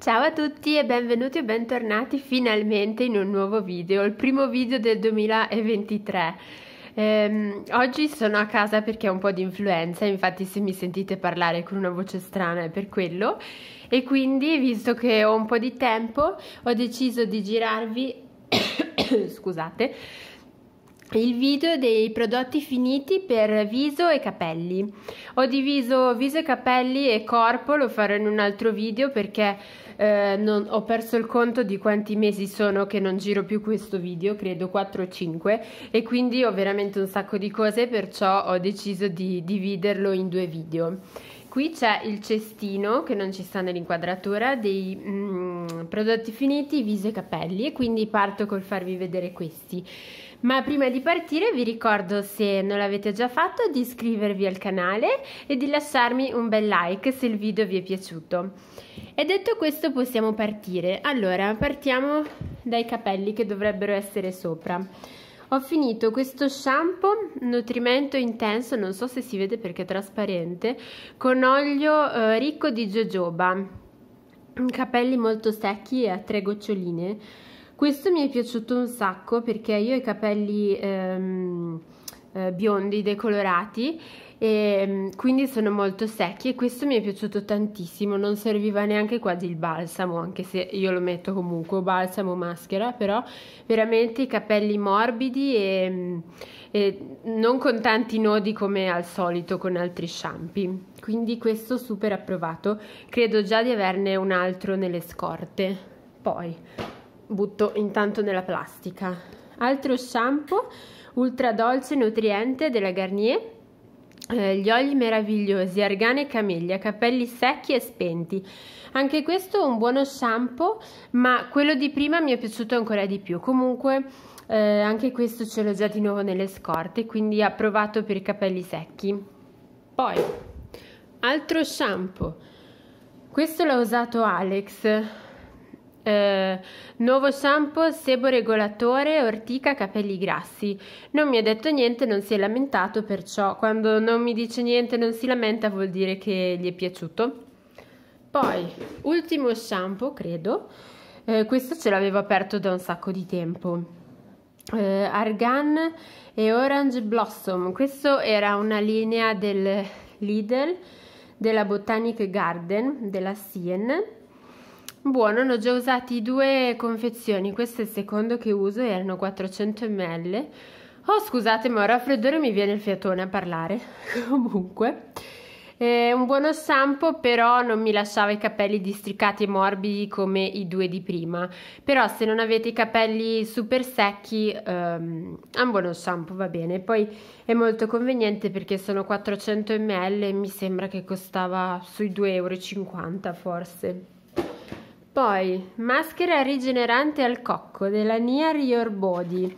Ciao a tutti e benvenuti e bentornati finalmente in un nuovo video, il primo video del 2023. Ehm, oggi sono a casa perché ho un po' di influenza, infatti se mi sentite parlare con una voce strana è per quello e quindi visto che ho un po' di tempo ho deciso di girarvi, scusate, il video dei prodotti finiti per viso e capelli. Ho diviso viso e capelli e corpo, lo farò in un altro video perché eh, non, ho perso il conto di quanti mesi sono che non giro più questo video, credo 4 o 5, e quindi ho veramente un sacco di cose, perciò ho deciso di dividerlo in due video. Qui c'è il cestino che non ci sta nell'inquadratura dei mm, prodotti finiti, viso e capelli e quindi parto col farvi vedere questi. Ma prima di partire vi ricordo, se non l'avete già fatto, di iscrivervi al canale e di lasciarmi un bel like se il video vi è piaciuto. E detto questo possiamo partire. Allora, partiamo dai capelli che dovrebbero essere sopra. Ho finito questo shampoo nutrimento intenso, non so se si vede perché è trasparente, con olio eh, ricco di jojoba. Capelli molto secchi e a tre goccioline questo mi è piaciuto un sacco perché io ho i capelli ehm, eh, biondi decolorati e ehm, quindi sono molto secchi e questo mi è piaciuto tantissimo non serviva neanche quasi il balsamo anche se io lo metto comunque balsamo maschera però veramente i capelli morbidi e, e non con tanti nodi come al solito con altri shampoo quindi questo super approvato credo già di averne un altro nelle scorte poi butto intanto nella plastica. Altro shampoo ultra dolce nutriente della Garnier. Eh, gli oli meravigliosi, argane e camellia, capelli secchi e spenti. Anche questo è un buono shampoo, ma quello di prima mi è piaciuto ancora di più. Comunque eh, anche questo ce l'ho già di nuovo nelle scorte, quindi approvato per i capelli secchi. Poi, altro shampoo. Questo l'ha usato Alex eh, nuovo shampoo, sebo regolatore, ortica, capelli grassi. Non mi ha detto niente, non si è lamentato, perciò quando non mi dice niente, non si lamenta, vuol dire che gli è piaciuto. Poi, ultimo shampoo, credo. Eh, questo ce l'avevo aperto da un sacco di tempo. Eh, Argan e Orange Blossom. Questo era una linea del Lidl, della Botanic Garden, della Sien Buono, ne ho già usati due confezioni, questo è il secondo che uso, erano 400 ml. Oh, scusate, ma ora raffreddore mi viene il fiatone a parlare. Comunque, è eh, un buono shampoo, però non mi lasciava i capelli districati e morbidi come i due di prima. Però se non avete i capelli super secchi, ehm, un buono shampoo va bene. Poi è molto conveniente perché sono 400 ml e mi sembra che costava sui 2,50 euro forse. Poi, maschera rigenerante al cocco della Near Your Body.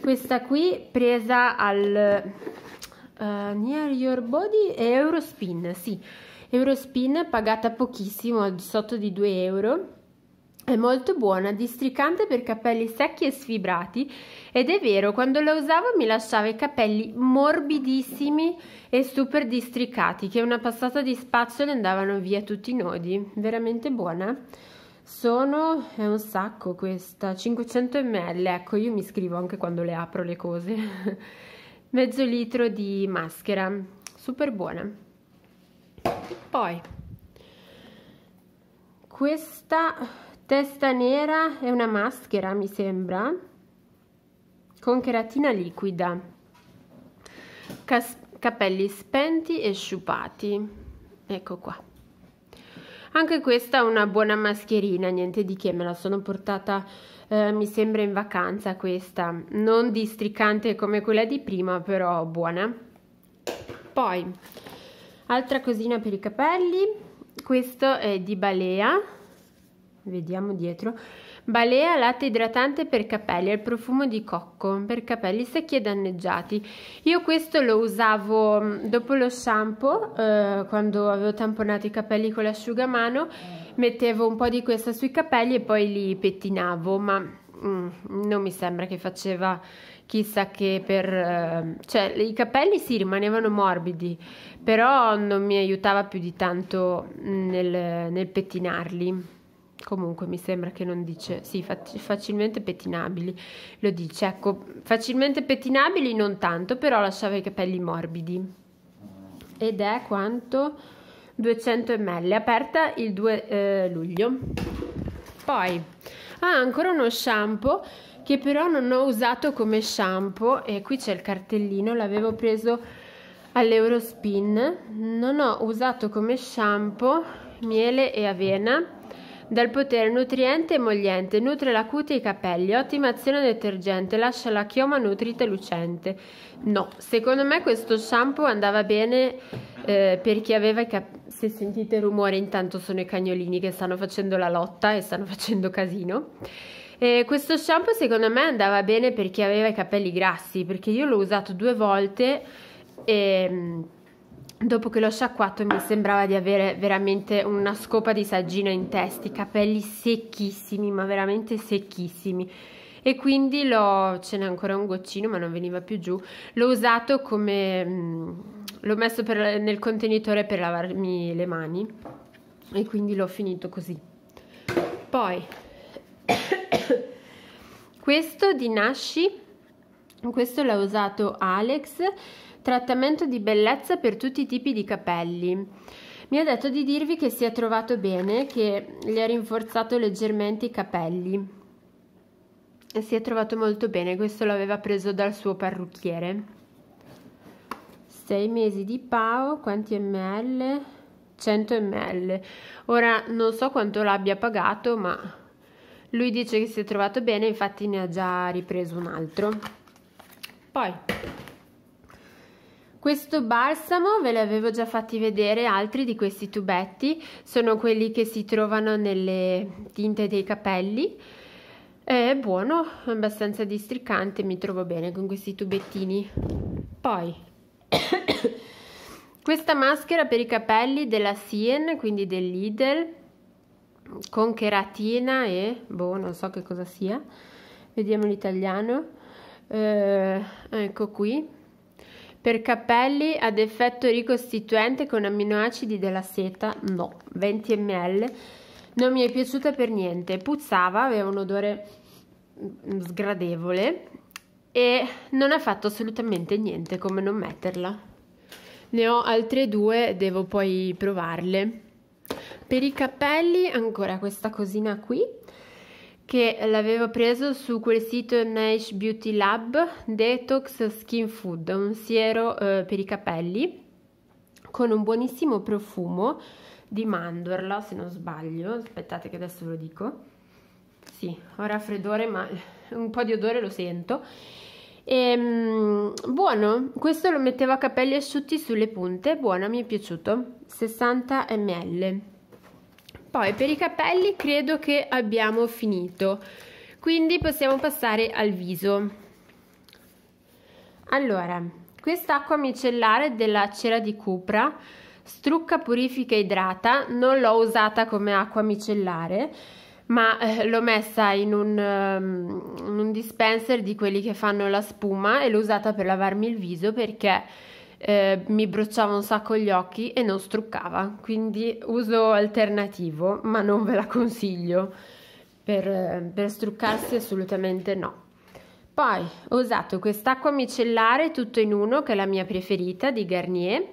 Questa qui presa al uh, eh, Near Your Body e Eurospin, sì. Eurospin pagata pochissimo, sotto di 2 euro. È molto buona, districante per capelli secchi e sfibrati ed è vero, quando la usavo mi lasciava i capelli morbidissimi e super districati, che una passata di spazzola andavano via tutti i nodi. Veramente buona. Sono, è un sacco questa, 500 ml, ecco io mi scrivo anche quando le apro le cose, mezzo litro di maschera, super buona. Poi, questa testa nera è una maschera mi sembra, con cheratina liquida, Cas capelli spenti e sciupati, ecco qua. Anche questa è una buona mascherina, niente di che, me la sono portata eh, mi sembra in vacanza questa, non districante come quella di prima, però buona. Poi, altra cosina per i capelli, questo è di Balea, vediamo dietro, Balea latte idratante per capelli al profumo di cocco per capelli secchi e danneggiati. Io questo lo usavo mm, dopo lo shampoo, eh, quando avevo tamponato i capelli con l'asciugamano, mettevo un po' di questo sui capelli e poi li pettinavo, ma mm, non mi sembra che faceva chissà che per... Eh, cioè i capelli sì rimanevano morbidi, però non mi aiutava più di tanto nel, nel pettinarli comunque mi sembra che non dice, sì, fac- facilmente pettinabili, lo dice, ecco, facilmente pettinabili non tanto, però lasciava i capelli morbidi. Ed è quanto? 200 ml, aperta il 2 eh, luglio. Poi ha ah, ancora uno shampoo che però non ho usato come shampoo e qui c'è il cartellino, l'avevo preso all'Eurospin, non ho usato come shampoo miele e avena dal potere nutriente e mogliente, nutre la cute e i capelli, ottima azione detergente, lascia la chioma nutrita e lucente. No, secondo me questo shampoo andava bene eh, per chi aveva i capelli. Se sentite rumore, intanto sono i cagnolini che stanno facendo la lotta e stanno facendo casino. E questo shampoo secondo me andava bene per chi aveva i capelli grassi, perché io l'ho usato due volte e mm, Dopo che l'ho sciacquato mi sembrava di avere veramente una scopa di saggina in testa, i capelli secchissimi, ma veramente secchissimi. E quindi l'ho, ce n'è ancora un goccino ma non veniva più giù, l'ho usato come, mm, l'ho messo per, nel contenitore per lavarmi le mani e quindi l'ho finito così. Poi, questo di Nashi questo l'ha usato Alex trattamento di bellezza per tutti i tipi di capelli mi ha detto di dirvi che si è trovato bene che gli ha rinforzato leggermente i capelli si è trovato molto bene questo l'aveva preso dal suo parrucchiere 6 mesi di Pau, quanti ml? 100 ml ora non so quanto l'abbia pagato ma lui dice che si è trovato bene infatti ne ha già ripreso un altro poi questo balsamo ve li avevo già fatti vedere altri di questi tubetti sono quelli che si trovano nelle tinte dei capelli è buono è abbastanza districante mi trovo bene con questi tubettini poi questa maschera per i capelli della Sien quindi dell'Idel con cheratina e boh non so che cosa sia vediamo l'italiano eh, ecco qui, per capelli ad effetto ricostituente con amminoacidi della seta, no, 20 ml, non mi è piaciuta per niente, puzzava, aveva un odore mm, sgradevole e non ha fatto assolutamente niente come non metterla. Ne ho altre due, devo poi provarle. Per i capelli ancora questa cosina qui che l'avevo preso su quel sito Nash Beauty Lab Detox Skin Food, un siero eh, per i capelli con un buonissimo profumo di mandorla, se non sbaglio, aspettate che adesso ve lo dico. Sì, ho raffreddore, ma un po' di odore lo sento. E, ehm, buono, questo lo mettevo a capelli asciutti sulle punte, buono, mi è piaciuto. 60 ml. Poi per i capelli credo che abbiamo finito, quindi possiamo passare al viso. Allora, quest'acqua micellare della cera di cupra strucca, purifica idrata, non l'ho usata come acqua micellare, ma eh, l'ho messa in un, um, un dispenser di quelli che fanno la spuma e l'ho usata per lavarmi il viso perché eh, mi bruciava un sacco gli occhi e non struccava, quindi uso alternativo, ma non ve la consiglio. Per, eh, per struccarsi assolutamente no. Poi ho usato quest'acqua micellare tutto in uno, che è la mia preferita di Garnier.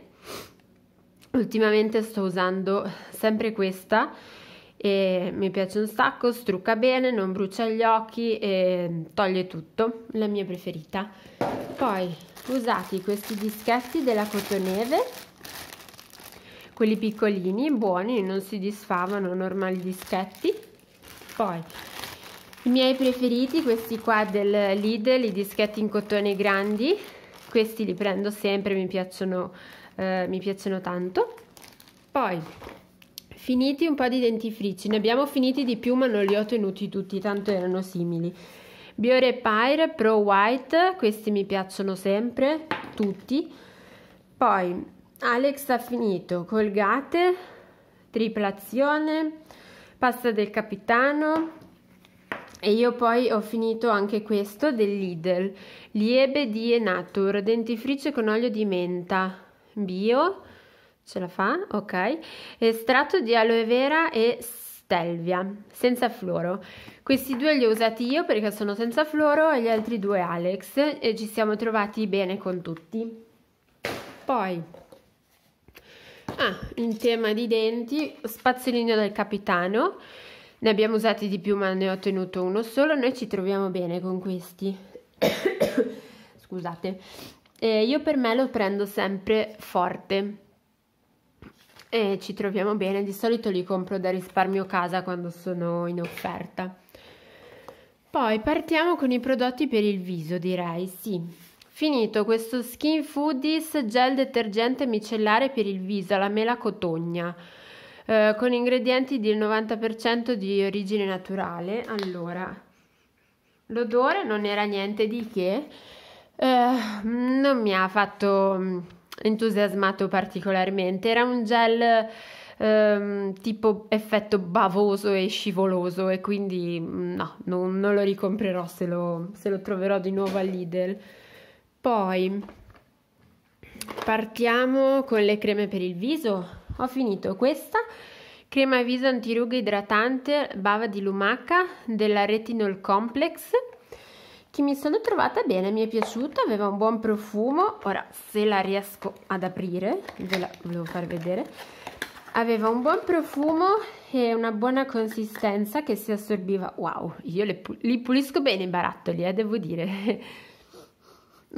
Ultimamente sto usando sempre questa e mi piace un sacco, strucca bene, non brucia gli occhi e toglie tutto, la mia preferita. Poi usati questi dischetti della Cotoneve, quelli piccolini, buoni, non si disfavano, normali dischetti. Poi i miei preferiti, questi qua del Lidl, i dischetti in cotone grandi, questi li prendo sempre, mi piacciono, eh, mi piacciono tanto. Poi Finiti un po' di dentifrici, ne abbiamo finiti di più ma non li ho tenuti tutti, tanto erano simili. Biore Pyre Pro White, questi mi piacciono sempre, tutti. Poi Alex ha finito Colgate, Triplazione, Pasta del Capitano e io poi ho finito anche questo del Lidl, Liebe di Enatur, dentifrice con olio di menta bio Ce la fa? Ok. Estratto di aloe vera e stelvia, senza fluoro. Questi due li ho usati io perché sono senza fluoro e gli altri due Alex e ci siamo trovati bene con tutti. Poi, ah, in tema di denti, spazzolino del capitano. Ne abbiamo usati di più ma ne ho tenuto uno solo. Noi ci troviamo bene con questi. Scusate. E eh, io per me lo prendo sempre forte e ci troviamo bene. Di solito li compro da risparmio casa quando sono in offerta. Poi partiamo con i prodotti per il viso, direi, sì. Finito questo Skin Foodies gel detergente micellare per il viso alla mela cotogna eh, con ingredienti del 90% di origine naturale. Allora, l'odore non era niente di che, eh, non mi ha fatto mm, entusiasmato particolarmente. Era un gel ehm, tipo effetto bavoso e scivoloso e quindi mm, no, non, non lo ricomprerò se lo, se lo troverò di nuovo all'Idel. Poi partiamo con le creme per il viso. Ho finito questa crema viso antirughe idratante bava di lumaca della Retinol Complex che mi sono trovata bene, mi è piaciuta, aveva un buon profumo, ora se la riesco ad aprire, ve la volevo far vedere, aveva un buon profumo e una buona consistenza che si assorbiva, wow, io pu li pulisco bene i barattoli, eh, devo dire,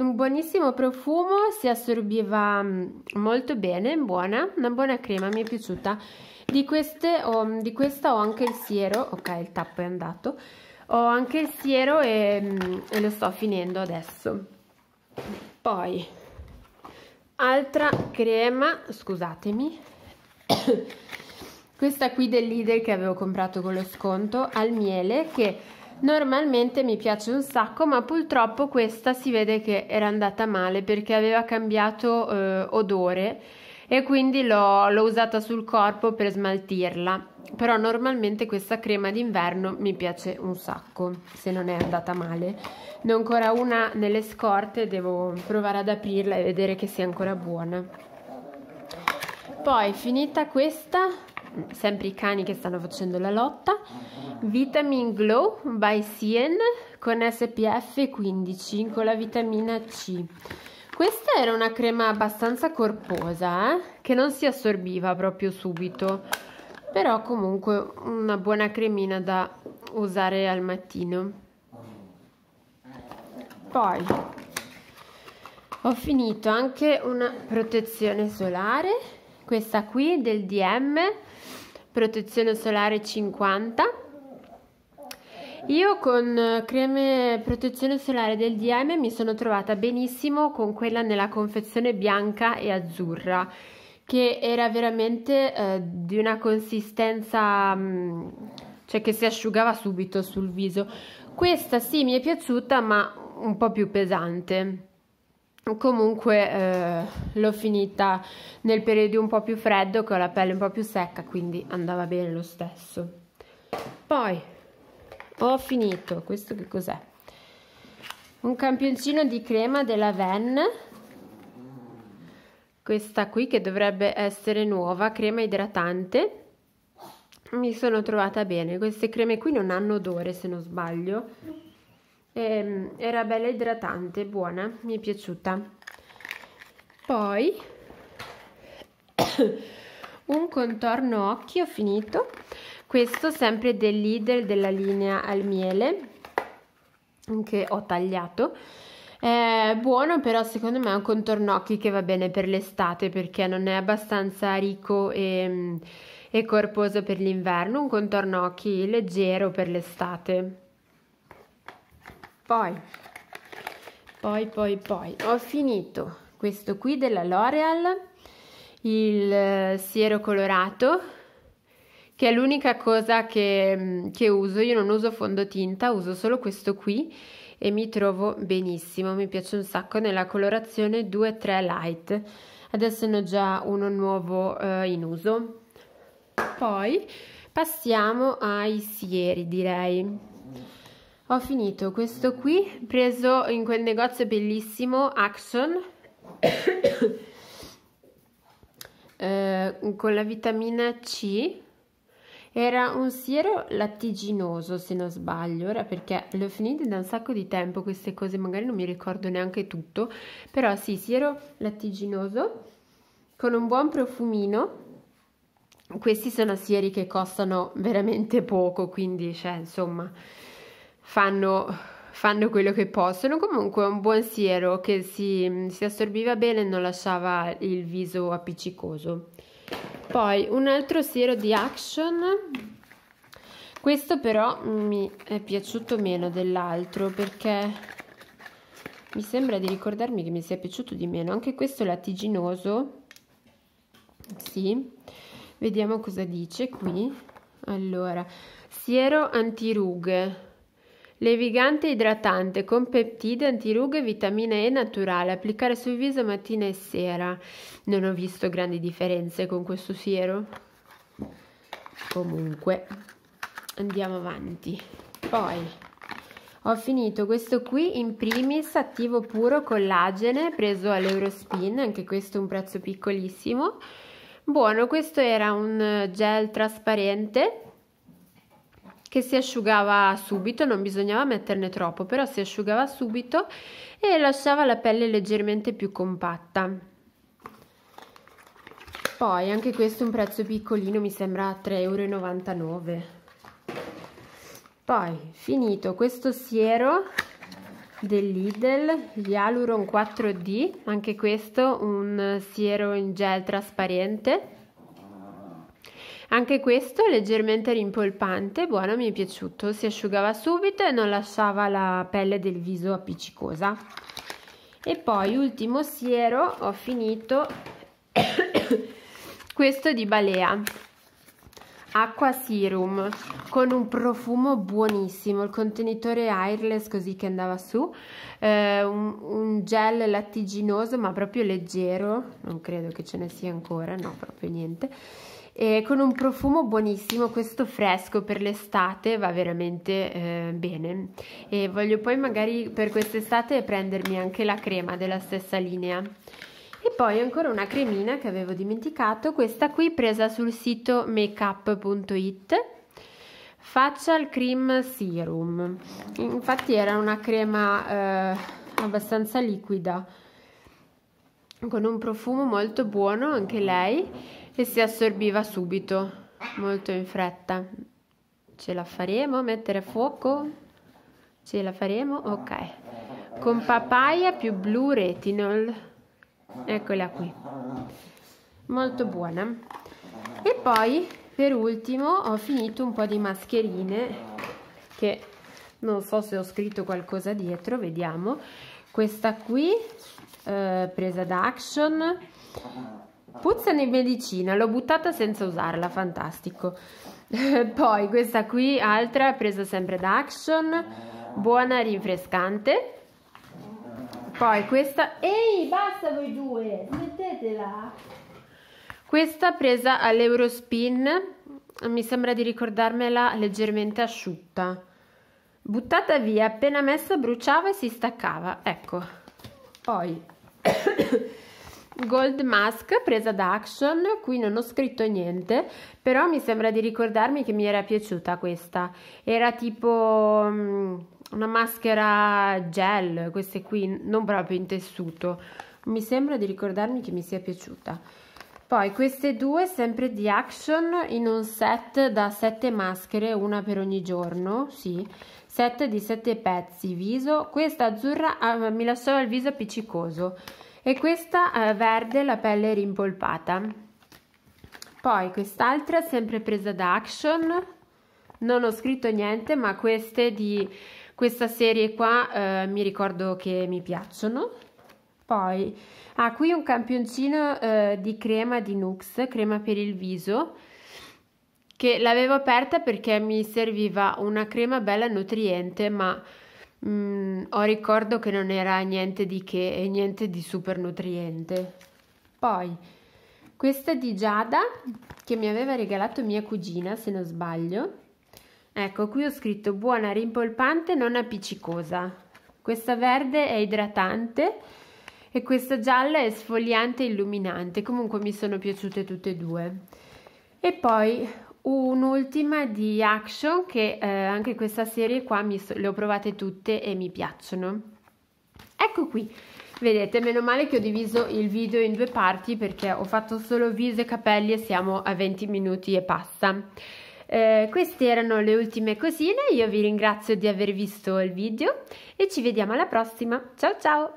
un buonissimo profumo, si assorbiva mm, molto bene, buona, una buona crema, mi è piaciuta, di, queste, oh, di questa ho anche il siero, ok il tappo è andato, ho anche il siero e, mm, e lo sto finendo adesso poi altra crema scusatemi questa qui dell'Idel che avevo comprato con lo sconto al miele che normalmente mi piace un sacco ma purtroppo questa si vede che era andata male perché aveva cambiato eh, odore e quindi l'ho, l'ho usata sul corpo per smaltirla però normalmente questa crema d'inverno mi piace un sacco se non è andata male ne ho ancora una nelle scorte devo provare ad aprirla e vedere che sia ancora buona poi finita questa sempre i cani che stanno facendo la lotta Vitamin Glow by Sien con SPF 15 con la vitamina C questa era una crema abbastanza corposa, eh? che non si assorbiva proprio subito, però comunque una buona cremina da usare al mattino. Poi ho finito anche una protezione solare, questa qui del DM, protezione solare 50 io con eh, creme protezione solare del DM mi sono trovata benissimo con quella nella confezione bianca e azzurra che era veramente eh, di una consistenza mm, cioè che si asciugava subito sul viso questa sì mi è piaciuta ma un po' più pesante comunque eh, l'ho finita nel periodo un po' più freddo che ho la pelle un po' più secca quindi andava bene lo stesso poi ho finito questo che cos'è un campioncino di crema della Ven questa qui che dovrebbe essere nuova crema idratante mi sono trovata bene queste creme qui non hanno odore se non sbaglio e, ehm, era bella idratante buona mi è piaciuta poi un contorno occhi ho finito questo sempre del Lidl della linea al miele che ho tagliato è buono però secondo me è un contorno occhi che va bene per l'estate perché non è abbastanza ricco e, e corposo per l'inverno un contorno occhi leggero per l'estate poi poi poi poi ho finito questo qui della L'Oreal il eh, siero colorato che è l'unica cosa che, mm, che uso. Io non uso fondotinta, uso solo questo qui e mi trovo benissimo. Mi piace un sacco nella colorazione 2-3 light. Adesso ne ho già uno nuovo eh, in uso. Poi passiamo ai sieri, direi. Ho finito questo qui, preso in quel negozio bellissimo Action eh, con la vitamina C era un siero lattiginoso, se non sbaglio, ora perché le ho finite da un sacco di tempo queste cose, magari non mi ricordo neanche tutto, però sì, siero lattiginoso con un buon profumino. Questi sono sieri che costano veramente poco, quindi cioè, insomma, fanno, fanno quello che possono. Comunque un buon siero che si, si assorbiva bene e non lasciava il viso appiccicoso. Poi un altro siero di Action, questo però mi è piaciuto meno dell'altro perché mi sembra di ricordarmi che mi sia piaciuto di meno. Anche questo lattiginoso, sì, vediamo cosa dice qui. Allora, siero anti rughe Levigante idratante con peptide, antirughe e vitamina E naturale, applicare sul viso mattina e sera. Non ho visto grandi differenze con questo siero. Comunque, andiamo avanti. Poi ho finito questo qui in primis attivo puro collagene preso all'Eurospin, anche questo un prezzo piccolissimo. Buono, questo era un gel trasparente che si asciugava subito, non bisognava metterne troppo, però si asciugava subito e lasciava la pelle leggermente più compatta. Poi anche questo è un prezzo piccolino, mi sembra 3,99 euro. Poi finito questo siero gli Aluron 4D, anche questo un siero in gel trasparente anche questo leggermente rimpolpante, buono, mi è piaciuto. Si asciugava subito e non lasciava la pelle del viso appiccicosa. E poi, ultimo siero, ho finito questo di Balea acqua serum con un profumo buonissimo il contenitore airless così che andava su eh, un, un, gel lattiginoso ma proprio leggero non credo che ce ne sia ancora no proprio niente e con un profumo buonissimo questo fresco per l'estate va veramente eh, bene e voglio poi magari per quest'estate prendermi anche la crema della stessa linea poi ancora una cremina che avevo dimenticato, questa qui presa sul sito makeup.it, Facial Cream Serum. Infatti era una crema eh, abbastanza liquida, con un profumo molto buono anche lei, e si assorbiva subito, molto in fretta. Ce la faremo mettere a fuoco? Ce la faremo? Ok. Con papaya più blu retinol eccola qui molto buona e poi per ultimo ho finito un po' di mascherine che non so se ho scritto qualcosa dietro vediamo questa qui eh, presa da Action puzza di medicina l'ho buttata senza usarla fantastico poi questa qui altra presa sempre da Action buona rinfrescante poi questa... Ehi, basta voi due! Smettetela! Questa presa all'Eurospin, mi sembra di ricordarmela leggermente asciutta. Buttata via, appena messa bruciava e si staccava. Ecco. Poi... Gold Mask presa da Action, qui non ho scritto niente, però mi sembra di ricordarmi che mi era piaciuta questa. Era tipo mm, una maschera gel, queste qui, non proprio in tessuto. Mi sembra di ricordarmi che mi sia piaciuta. Poi queste due sempre di Action in un set da sette maschere, una per ogni giorno, sì, set di sette pezzi, viso, questa azzurra ah, mi lasciava il viso appiccicoso e questa eh, verde la pelle rimpolpata. Poi quest'altra sempre presa da Action, non ho scritto niente ma queste di questa serie qua eh, mi ricordo che mi piacciono. Poi, ah, qui un campioncino eh, di crema di Nux, crema per il viso, che l'avevo aperta perché mi serviva una crema bella nutriente, ma mh, mm, ho ricordo che non era niente di che e niente di super nutriente. Poi, questa di Giada, che mi aveva regalato mia cugina, se non sbaglio, Ecco, qui ho scritto buona, rimpolpante, non appiccicosa. Questa verde è idratante e questa gialla è sfogliante e illuminante. Comunque mi sono piaciute tutte e due. E poi un'ultima di Action che eh, anche questa serie qua so, le ho provate tutte e mi piacciono. Ecco qui. Vedete, meno male che ho diviso il video in due parti perché ho fatto solo viso e capelli e siamo a 20 minuti e passa eh, queste erano le ultime cosine, io vi ringrazio di aver visto il video e ci vediamo alla prossima. Ciao ciao!